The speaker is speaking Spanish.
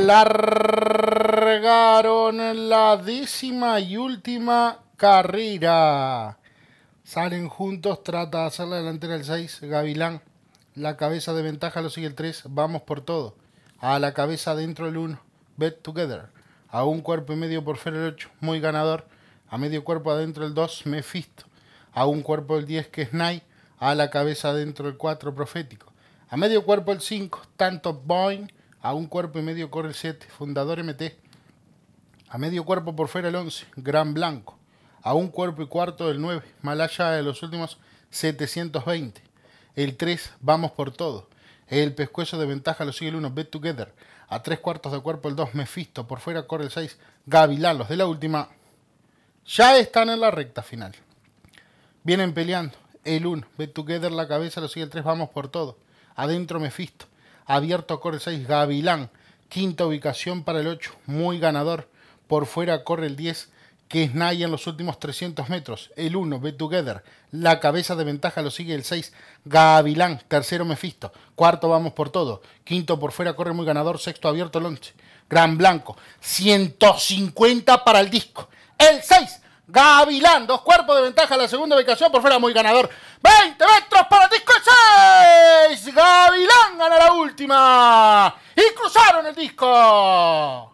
largaron la décima y última carrera. Salen juntos, trata de hacer la delantera el 6, Gavilán. La cabeza de ventaja lo sigue el 3, vamos por todo. A la cabeza dentro el 1, Bet Together. A un cuerpo y medio por Fer el 8, muy ganador. A medio cuerpo adentro el 2, Mephisto. A un cuerpo el 10, que es Nai. A la cabeza adentro el 4, Profético. A medio cuerpo el 5, tanto Boing. A un cuerpo y medio corre el 7. Fundador MT. A medio cuerpo por fuera el 11. Gran Blanco. A un cuerpo y cuarto el 9. Malaya de los últimos 720. El 3. Vamos por todo. El pescuezo de ventaja lo sigue el 1. Bet Together. A tres cuartos de cuerpo el 2. Mefisto. Por fuera corre el 6. Gavilán. Los de la última. Ya están en la recta final. Vienen peleando. El 1. Bet Together la cabeza lo sigue el 3. Vamos por todo. Adentro Mefisto. Abierto corre el 6, Gavilán. Quinta ubicación para el 8, muy ganador. Por fuera corre el 10, que es Naya en los últimos 300 metros. El 1, Bet Together. La cabeza de ventaja lo sigue el 6, Gavilán. Tercero, Mefisto. Cuarto, vamos por todo. Quinto, por fuera corre muy ganador. Sexto, abierto el Gran Blanco. 150 para el disco. El 6. Gavilán, dos cuerpos de ventaja la segunda ubicación, por fuera muy ganador. 20 metros para el disco 6. Gavilán gana la última. Y cruzaron el disco.